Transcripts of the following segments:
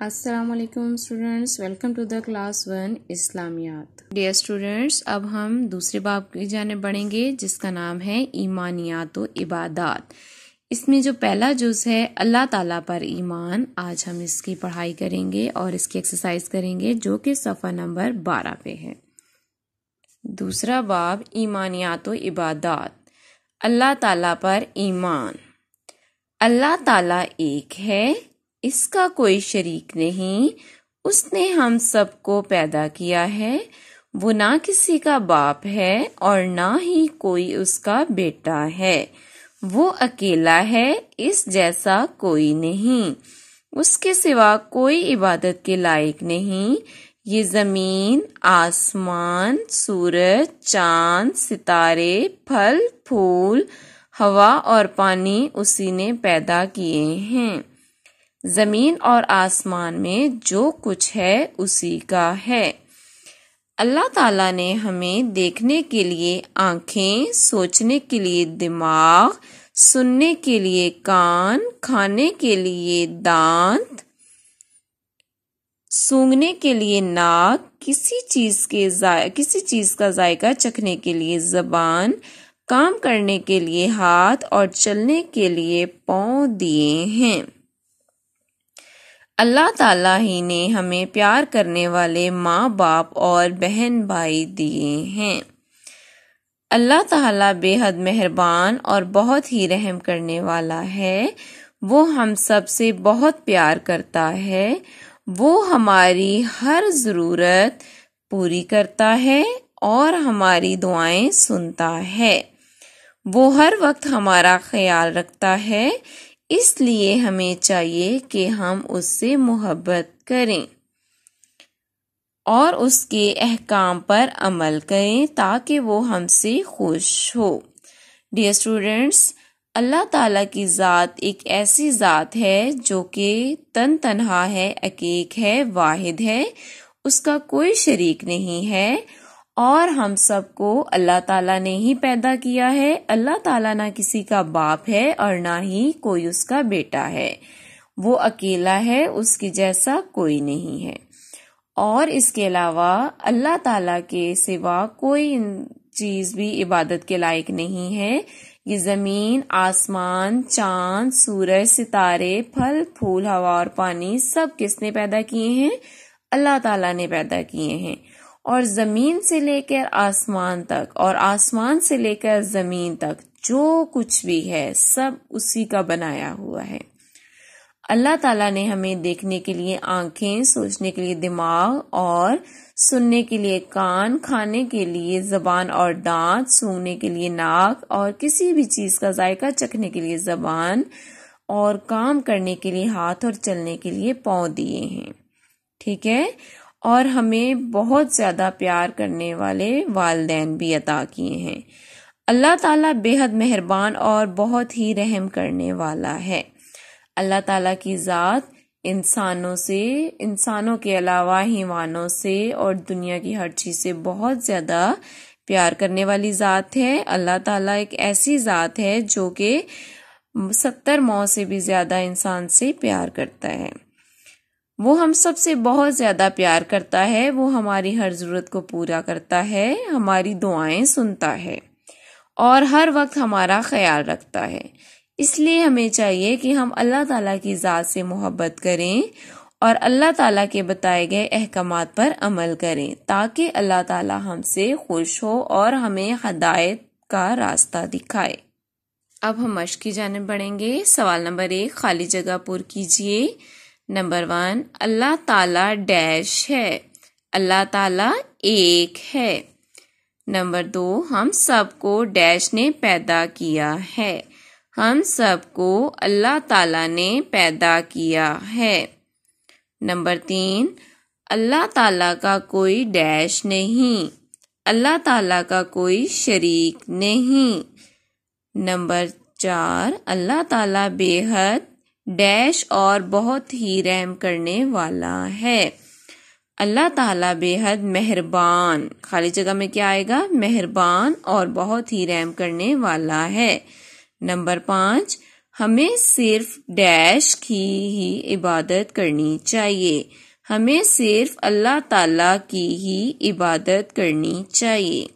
Aslam students welcome to the class one इस्लामियात dear students अब हम दूसरे बाब की जाने बढ़ेंगे जिसका नाम है ईमानियात व इबादत इसमें जो पहला जुज है अल्लाह ताला पर ईमान आज हम इसकी पढ़ाई करेंगे और इसकी एक्सरसाइज करेंगे जो कि सफ़ा नंबर बारह पे है दूसरा बाब ईमानियात व इबादत अल्लाह ताला पर ईमान अल्लाह ताला एक है इसका कोई शरीक नहीं उसने हम सबको पैदा किया है वो ना किसी का बाप है और ना ही कोई उसका बेटा है वो अकेला है इस जैसा कोई नहीं उसके सिवा कोई इबादत के लायक नहीं ये जमीन आसमान सूरज चांद सितारे फल फूल हवा और पानी उसी ने पैदा किए हैं ज़मीन और आसमान में जो कुछ है उसी का है अल्लाह ताला ने हमें देखने के लिए आंखें सोचने के लिए दिमाग सुनने के लिए कान खाने के लिए दांत सूंघने के लिए नाक किसी चीज के किसी चीज का जायका चखने के लिए जबान काम करने के लिए हाथ और चलने के लिए पाँव दिए हैं अल्लाह ताला ही ने हमें प्यार करने वाले माँ बाप और बहन भाई दिए हैं अल्लाह ताला बेहद मेहरबान और बहुत ही रहम करने वाला है वो हम सब से बहुत प्यार करता है वो हमारी हर ज़रूरत पूरी करता है और हमारी दुआएं सुनता है वो हर वक्त हमारा ख्याल रखता है इसलिए हमें चाहिए कि हम उससे मोहब्बत करें और उसके अहकाम पर अमल करें ताकि वो हमसे खुश हो डियर स्टूडेंट्स अल्लाह ताला की ज़ात एक ऐसी ज़ात है जो कि तन तनहा है अकेक है वाहिद है उसका कोई शरीक नहीं है और हम सबको अल्लाह ताला ने ही पैदा किया है अल्लाह ताला ना किसी का बाप है और ना ही कोई उसका बेटा है वो अकेला है उसकी जैसा कोई नहीं है और इसके अलावा अल्लाह ताला के सिवा कोई चीज भी इबादत के लायक नहीं है ये जमीन आसमान चांद सूरज सितारे फल फूल हवा और पानी सब किसने पैदा किए हैं अल्लाह ताला ने पैदा किए हैं और ज़मीन से लेकर आसमान तक और आसमान से लेकर ज़मीन तक जो कुछ भी है सब उसी का बनाया हुआ है अल्लाह ताला ने हमें देखने के लिए आंखें सोचने के लिए दिमाग और सुनने के लिए कान खाने के लिए जबान और दांत सूंघने के लिए नाक और किसी भी चीज का जायका चखने के लिए जबान और काम करने के लिए हाथ और चलने के लिए पाँव दिए हैं ठीक है और हमें बहुत ज़्यादा प्यार करने वाले वालदेन भी अता किए हैं अल्लाह ताला बेहद मेहरबान और बहुत ही रहम करने वाला है अल्लाह ताला की ज़ात इंसानों से इंसानों के अलावा हीवानों से और दुनिया की हर चीज़ से बहुत ज़्यादा प्यार करने वाली ज़ात है अल्लाह ताला एक ऐसी ज़ात है जो कि सत्तर मौ से भी ज़्यादा इंसान से प्यार करता है वो हम सब से बहुत ज़्यादा प्यार करता है वो हमारी हर ज़रूरत को पूरा करता है हमारी दुआएं सुनता है और हर वक्त हमारा ख्याल रखता है इसलिए हमें चाहिए कि हम अल्लाह ताला की ज़ात से मोहब्बत करें और अल्लाह ताला के बताए गए अहकाम पर अमल करें ताकि अल्लाह ताला हमसे खुश हो और हमें हदायत का रास्ता दिखाए अब हम मश की जानब बढ़ेंगे सवाल नंबर एक खाली जगह पुर कीजिए नंबर वन अल्लाह ताला डैश है अल्लाह ताला एक है नंबर दो हम सबको डैश ने पैदा किया है हम सबको अल्लाह ताला ने पैदा किया है नंबर तीन अल्लाह ताला का कोई डैश नहीं अल्लाह ताला का कोई शरीक नहीं नंबर चार अल्लाह ताला बेहद डैश और बहुत ही रहम करने वाला है अल्लाह ताला बेहद मेहरबान खाली जगह में क्या आएगा मेहरबान और बहुत ही रहम करने वाला है नंबर पांच हमें सिर्फ डैश की ही इबादत करनी चाहिए हमें सिर्फ अल्लाह ताला की ही इबादत करनी चाहिए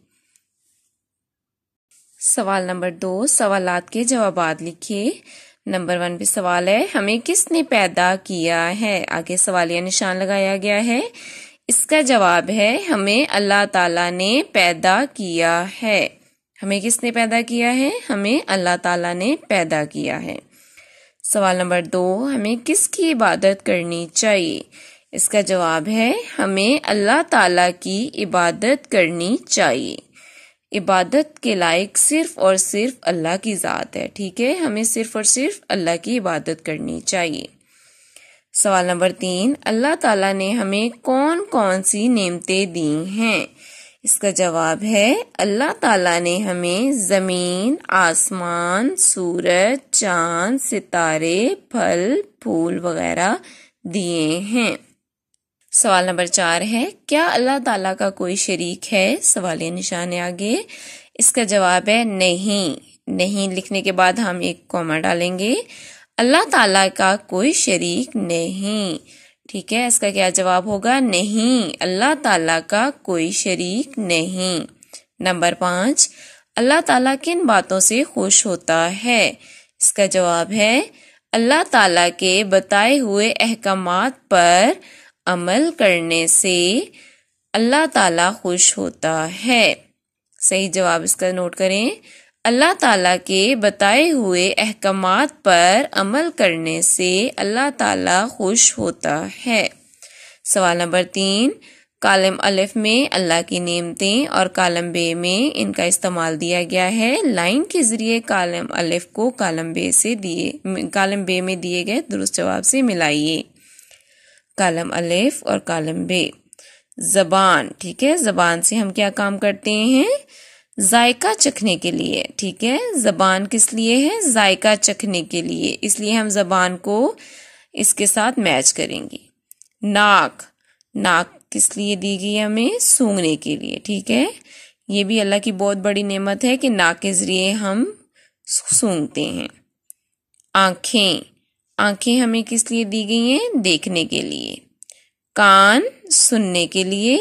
सवाल नंबर दो सवाल के जवाब लिखिए नंबर वन पे सवाल है हमें किसने पैदा किया है आगे सवालिया निशान लगाया गया है इसका जवाब है हमें अल्लाह ताला ने पैदा किया है हमें किसने पैदा किया है हमें अल्लाह ताला ने पैदा किया है सवाल नंबर दो हमें किसकी इबादत करनी चाहिए इसका जवाब है हमें अल्लाह ताला की इबादत करनी चाहिए इबादत के लायक सिर्फ और सिर्फ अल्लाह की ज़ात है ठीक है हमें सिर्फ और सिर्फ अल्लाह की इबादत करनी चाहिए सवाल नंबर तीन अल्लाह ताला ने हमें कौन कौन सी नेमतें दी हैं इसका जवाब है अल्लाह ताला ने हमें ज़मीन आसमान सूरज चांद सितारे फल फूल वगैरह दिए हैं सवाल नंबर चार है क्या अल्लाह ताला का कोई शरीक है सवाल निशान आगे इसका जवाब है नहीं नहीं लिखने के बाद हम एक कॉमा डालेंगे अल्लाह ताला का कोई शरीक नहीं ठीक है इसका क्या जवाब होगा नहीं अल्लाह ताला का कोई शरीक नहीं नंबर पांच अल्लाह ताला किन बातों से खुश होता है इसका जवाब है अल्लाह ताला के बताए हुए अहकाम पर अमल करने से अल्लाह ताला खुश होता है सही जवाब इसका नोट करें अल्लाह ताला के बताए हुए अहकाम पर अमल करने से अल्लाह ताला खुश होता है सवाल नंबर तीन कालम अलिफ में अल्लाह की नेमतें और कालम बे में इनका इस्तेमाल दिया गया है लाइन के ज़रिए कालम अलिफ को कालम बे से दिए कालम बे में दिए गए दुरुस्त जवाब से मिलाइए कालम अलेफ और कालम बे जबान ठीक है जबान से हम क्या काम करते हैं जायका चखने के लिए ठीक है जबान किस लिए है जायका चखने के लिए इसलिए हम जबान को इसके साथ मैच करेंगे नाक नाक किस लिए दी गई हमें सूंघने के लिए ठीक है ये भी अल्लाह की बहुत बड़ी नेमत है कि नाक के ज़रिए हम सूंघते हैं आँखें आंखें हमें किस लिए दी गई हैं देखने के लिए कान सुनने के लिए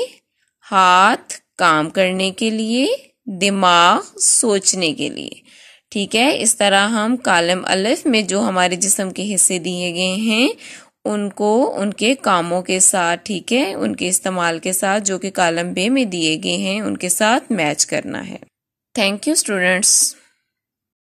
हाथ काम करने के लिए दिमाग सोचने के लिए ठीक है इस तरह हम कालम अलिफ में जो हमारे जिसम के हिस्से दिए गए हैं उनको उनके कामों के साथ ठीक है उनके इस्तेमाल के साथ जो कि कालम बे में दिए गए हैं उनके साथ मैच करना है थैंक यू स्टूडेंट्स